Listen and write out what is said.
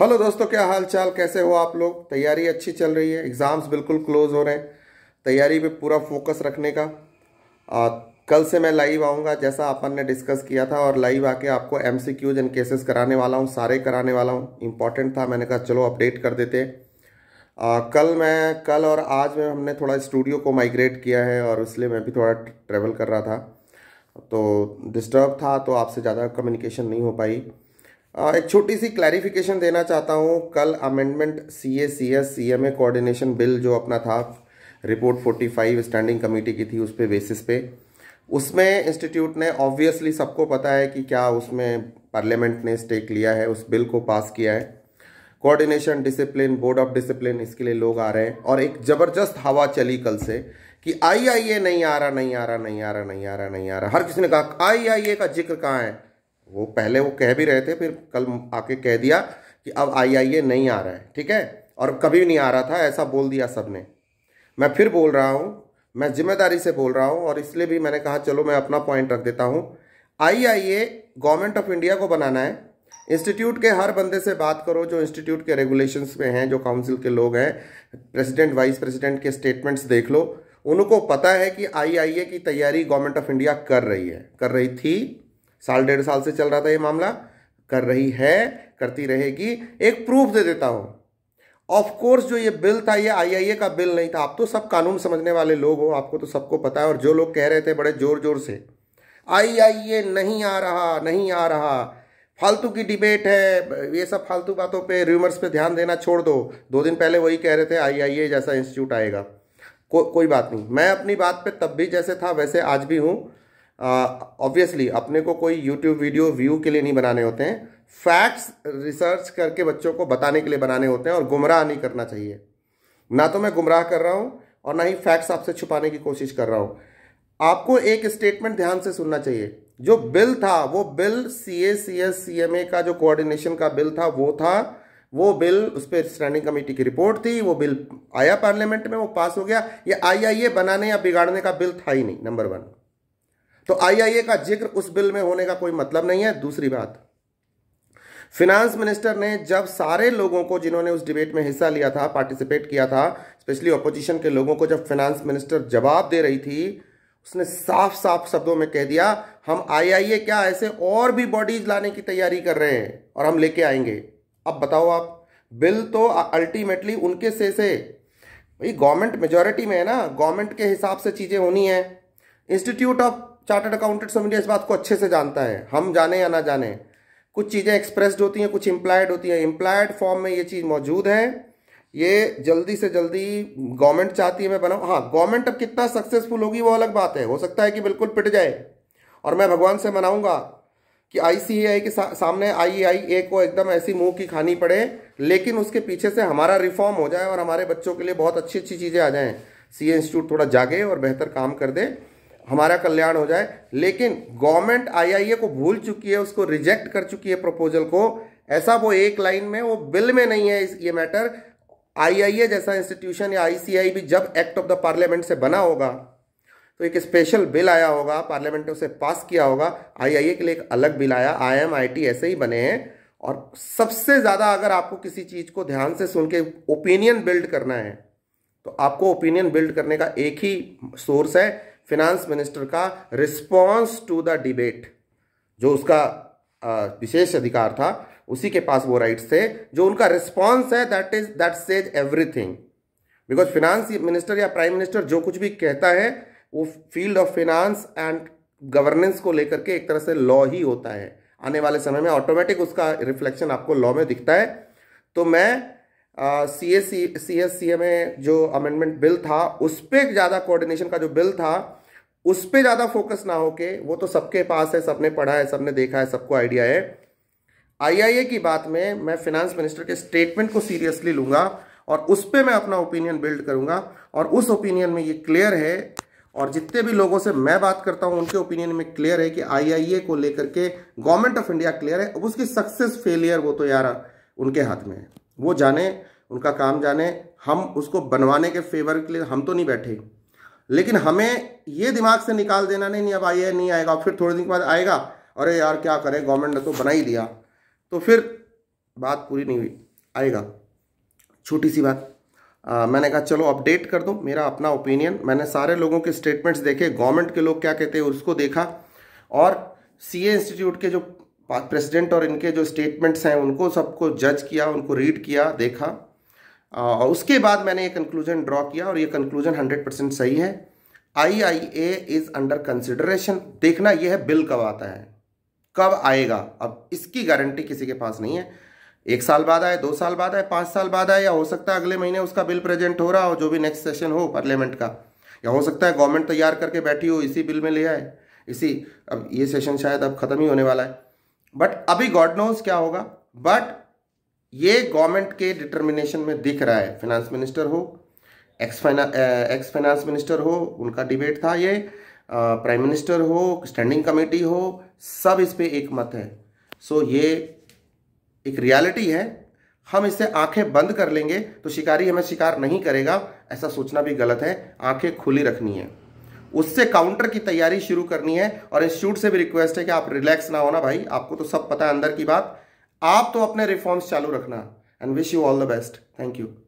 hello दोस्तों क्या हाल चाल कैसे हो आप लोग तैयारी अच्छी चल रही है एग्ज़ाम्स बिल्कुल क्लोज हो रहे हैं तैयारी पे पूरा फोकस रखने का आ, कल से मैं लाइव आऊँगा जैसा अपन ने डिस्कस किया था और लाइव आके आपको M C Qs and cases कराने वाला हूँ सारे कराने वाला हूँ इंपॉर्टेंट था मैंने कहा चलो अपडेट कर देते आ, कल मैं कल और आज में हमने थोड़ा स्टूडियो को माइग्रेट किया है और इसलिए मैं भी थोड़ा ट्रेवल कर रहा था तो डिस्टर्ब था तो आपसे ज़्यादा कम्युनिकेशन नहीं हो पाई एक छोटी सी क्लैरिफिकेशन देना चाहता हूँ कल amendment C A C S C M A coordination bill जो अपना था रिपोर्ट 45 स्टैंडिंग कमेटी की थी उस पर बेसिस पे उसमें इंस्टीट्यूट ने ऑब्वियसली सबको पता है कि क्या उसमें पार्लियामेंट ने स्टेक लिया है उस बिल को पास किया है coordination discipline board of discipline इसके लिए लोग आ रहे हैं और एक ज़बरदस्त हवा चली कल से कि आई आई ए नहीं आ रहा नहीं आ रहा नहीं आ रहा नहीं आ रहा नहीं आ रहा हर किसी ने कहा आई आई ए का जिक्र कहाँ है वो पहले वो कह भी रहे थे फिर कल आके कह दिया कि अब आई आई ए नहीं आ रहा है ठीक है और कभी नहीं आ रहा था ऐसा बोल दिया सब ने मैं फिर बोल रहा हूँ मैं जिम्मेदारी से बोल रहा हूँ और इसलिए भी मैंने कहा चलो मैं अपना पॉइंट रख देता हूँ I I A government of India को बनाना है इंस्टीट्यूट के हर बंदे से बात करो जो इंस्टीट्यूट के रेगुलेशंस में हैं जो काउंसिल के लोग हैं प्रेसिडेंट वाइस प्रेसिडेंट के स्टेटमेंट्स देख लो उनको पता है कि आई आईआईए की तैयारी गवर्नमेंट ऑफ इंडिया कर रही है कर रही थी साल डेढ़ साल से चल रहा था ये मामला कर रही है करती रहेगी एक प्रूफ दे देता हूँ ऑफ कोर्स जो ये बिल था ये आईआईए का बिल नहीं था आप तो सब कानून समझने वाले लोग हो आपको तो सबको पता है और जो लोग कह रहे थे बड़े जोर जोर से आईआईए नहीं आ रहा नहीं आ रहा फालतू की डिबेट है ये सब फालतू बातों पे र्यूमर्स पे ध्यान देना छोड़ दो दो दिन पहले वही कह रहे थे आईआईए जैसा इंस्टीट्यूट आएगा को, कोई बात नहीं मैं अपनी बात पे तब भी जैसे था वैसे आज भी हूँ ऑब्वियसली अपने को कोई यूट्यूब वीडियो व्यू के लिए नहीं बनाने होते हैं फैक्ट्स रिसर्च करके बच्चों को बताने के लिए बनाने होते हैं और गुमराह नहीं करना चाहिए ना तो मैं गुमराह कर रहा हूँ और ना ही फैक्ट्स आपसे छुपाने की कोशिश कर रहा हूँ आपको एक स्टेटमेंट ध्यान से सुनना चाहिए जो बिल था वो bill C A C S C M A का जो कोऑर्डिनेशन का बिल था वो था वो बिल उस पर स्टैंडिंग कमेटी की रिपोर्ट थी वो बिल आया पार्लियामेंट में वो पास हो गया ये आई आई ए बनाने या बिगाड़ने का बिल था ही नहीं नंबर वन तो आईआईए का जिक्र उस बिल में होने का कोई मतलब नहीं है दूसरी बात फिनांस मिनिस्टर ने जब सारे लोगों को जिन्होंने उस डिबेट में हिस्सा लिया था पार्टिसिपेट किया था स्पेशली ऑपोजिशन के लोगों को जब फिनांस मिनिस्टर जवाब दे रही थी उसने साफ साफ शब्दों में कह दिया हम आईआईए क्या ऐसे और भी बॉडीज लाने की तैयारी कर रहे हैं और हम लेके आएंगे अब बताओ आप बिल तो अल्टीमेटली उनके से से भाई गवर्नमेंट मेजोरिटी में है ना गवर्नमेंट के हिसाब से चीज़ें होनी है institute of chartered accountant of India इस बात को अच्छे से जानता है हम जाने या ना जाने कुछ चीज़ें एक्सप्रेस्ड होती हैं कुछ इम्प्लायड होती हैं इम्प्लायड फॉर्म में ये चीज़ मौजूद है ये जल्दी से जल्दी गवर्नमेंट चाहती है मैं बनाऊँ हाँ गवर्नमेंट अब कितना सक्सेसफुल होगी वो अलग बात है हो सकता है कि बिल्कुल पिट जाए और मैं भगवान से मनाऊंगा कि आई के सामने आई को एकदम ऐसी मुंह की खानी पड़े लेकिन उसके पीछे से हमारा रिफॉर्म हो जाए और हमारे बच्चों के लिए बहुत अच्छी अच्छी चीज़ें आ जाएँ सी इंस्टीट्यूट थोड़ा जागे और बेहतर काम कर दे हमारा कल्याण हो जाए लेकिन गवर्नमेंट आईआईए को भूल चुकी है उसको रिजेक्ट कर चुकी है प्रपोजल को ऐसा वो एक लाइन में वो बिल में नहीं है ये मैटर आईआईए जैसा इंस्टीट्यूशन या आईसीआई भी जब एक्ट ऑफ द पार्लियामेंट से बना होगा तो एक स्पेशल बिल आया होगा पार्लियामेंट ने उसे पास किया होगा आईआईए के लिए एक अलग बिल आया आईएमआईटी ऐसे ही बने हैं और सबसे ज़्यादा अगर आपको किसी चीज़ को ध्यान से सुन के ओपिनियन बिल्ड करना है तो आपको ओपिनियन बिल्ड करने का एक ही सोर्स है फिनेंस मिनिस्टर का रिस्पॉन्स टू द डिबेट जो उसका विशेष अधिकार था उसी के पास वो राइट्स थे जो उनका रिस्पॉन्स है that is that says everything because finance minister या प्राइम मिनिस्टर जो कुछ भी कहता है वो field of finance and governance को लेकर के एक तरह से लॉ ही होता है आने वाले समय में ऑटोमेटिक उसका रिफ्लेक्शन आपको लॉ में दिखता है तो मैं सी एस सी सी एस सी ए में जो अमेंडमेंट बिल था उस पर ज़्यादा कोऑर्डिनेशन का जो बिल था उस पर ज़्यादा फोकस ना हो के वो तो सबके पास है सबने पढ़ा है सबने देखा है सबको आइडिया है आईआईए की बात में मैं फिनेंस मिनिस्टर के स्टेटमेंट को सीरियसली लूँगा और उस पर मैं अपना ओपिनियन बिल्ड करूँगा और उस ओपिनियन में ये क्लियर है और जितने भी लोगों से मैं बात करता हूँ उनके ओपिनियन में क्लियर है कि आईआईए को लेकर के गवर्नमेंट ऑफ इंडिया क्लियर है अब उसकी सक्सेस फेलियर वो तो यार उनके हाथ में है वो जाने उनका काम जाने हम उसको बनवाने के फेवर के लिए हम तो नहीं बैठे लेकिन हमें ये दिमाग से निकाल देना नहीं अब आइए नहीं आएगा फिर थोड़े दिन के बाद आएगा अरे यार क्या करें गवर्नमेंट ने तो बना ही दिया तो फिर बात पूरी नहीं हुई आएगा छोटी सी बात आ, मैंने कहा चलो अपडेट कर दूँ मेरा अपना ओपिनियन मैंने सारे लोगों के स्टेटमेंट्स देखे गवर्नमेंट के लोग क्या कहते हैं उसको देखा और सी इंस्टीट्यूट के जो प्रेसिडेंट और इनके जो स्टेटमेंट्स हैं उनको सबको जज किया उनको रीड किया देखा और उसके बाद मैंने ये कंक्लूजन ड्रॉ किया और ये कंक्लूजन हंड्रेड परसेंट सही है I I A is under consideration देखना यह है बिल कब आता है कब आएगा अब इसकी गारंटी किसी के पास नहीं है एक साल बाद आए दो साल बाद आए पाँच साल बाद आए या हो सकता है अगले महीने उसका बिल प्रेजेंट हो रहा हो जो भी नेक्स्ट सेशन हो पार्लियामेंट का या हो सकता है गवर्नमेंट तैयार करके बैठी हो इसी बिल में ले आए इसी अब ये सेशन शायद अब ख़त्म ही होने वाला है बट अभी गॉड नोज क्या होगा बट ये गवर्नमेंट के डिटर्मिनेशन में दिख रहा है फाइनेंस मिनिस्टर हो एक्स फाइना एक्स फाइनेंस मिनिस्टर हो उनका डिबेट था ये प्राइम मिनिस्टर हो स्टैंडिंग कमेटी हो सब इस पर एक मत है सो so, ये एक रियलिटी है हम इससे आंखें बंद कर लेंगे तो शिकारी हमें शिकार नहीं करेगा ऐसा सोचना भी गलत है आंखें खुली रखनी है उससे काउंटर की तैयारी शुरू करनी है और इंस्टीट्यूट से भी रिक्वेस्ट है कि आप रिलैक्स ना होना भाई आपको तो सब पता है अंदर की बात आप तो अपने रिफॉर्म्स चालू रखना and wish you all the best thank you